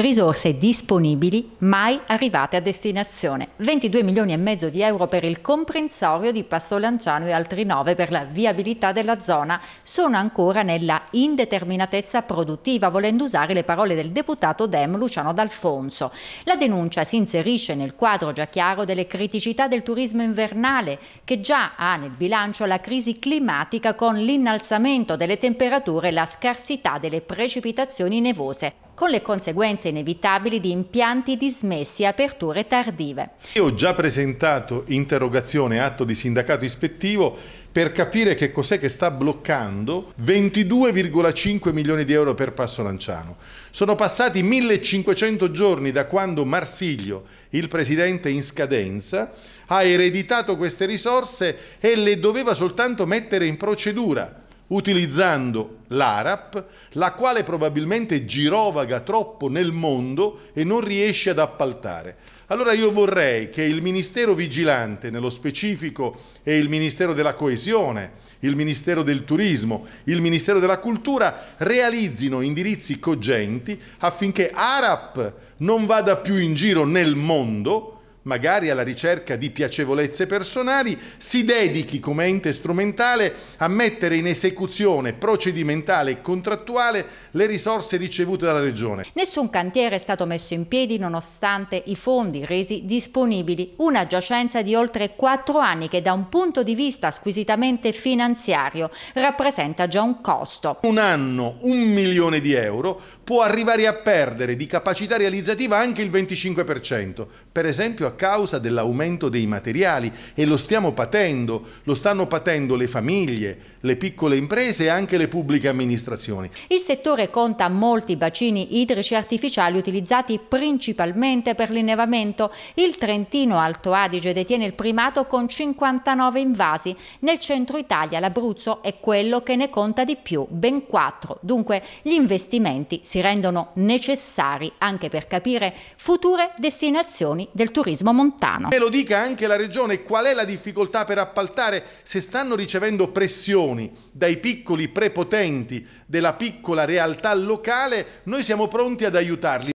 risorse disponibili mai arrivate a destinazione. 22 milioni e mezzo di euro per il comprensorio di Passo Lanciano e altri 9 per la viabilità della zona sono ancora nella indeterminatezza produttiva, volendo usare le parole del deputato Dem Luciano D'Alfonso. La denuncia si inserisce nel quadro già chiaro delle criticità del turismo invernale, che già ha nel bilancio la crisi climatica con l'innalzamento delle temperature e la scarsità delle precipitazioni nevose con le conseguenze inevitabili di impianti dismessi e aperture tardive. Io ho già presentato interrogazione atto di sindacato ispettivo per capire che cos'è che sta bloccando 22,5 milioni di euro per Passo Lanciano. Sono passati 1500 giorni da quando Marsiglio, il presidente in scadenza, ha ereditato queste risorse e le doveva soltanto mettere in procedura utilizzando l'ARAP, la quale probabilmente girovaga troppo nel mondo e non riesce ad appaltare. Allora io vorrei che il Ministero Vigilante, nello specifico è il Ministero della Coesione, il Ministero del Turismo, il Ministero della Cultura, realizzino indirizzi cogenti affinché ARAP non vada più in giro nel mondo, magari alla ricerca di piacevolezze personali, si dedichi come ente strumentale a mettere in esecuzione procedimentale e contrattuale le risorse ricevute dalla Regione. Nessun cantiere è stato messo in piedi nonostante i fondi resi disponibili, una giacenza di oltre quattro anni che da un punto di vista squisitamente finanziario rappresenta già un costo. Un anno, un milione di euro può arrivare a perdere di capacità realizzativa anche il 25%, per esempio a causa dell'aumento dei materiali e lo stiamo patendo, lo stanno patendo le famiglie, le piccole imprese e anche le pubbliche amministrazioni. Il settore conta molti bacini idrici artificiali utilizzati principalmente per l'innevamento. Il Trentino Alto Adige detiene il primato con 59 invasi. Nel centro Italia l'Abruzzo è quello che ne conta di più, ben 4. Dunque gli investimenti si rendono necessari anche per capire future destinazioni del turismo montano. Me lo dica anche la Regione, qual è la difficoltà per appaltare se stanno ricevendo pressioni dai piccoli prepotenti della piccola realtà locale, noi siamo pronti ad aiutarli.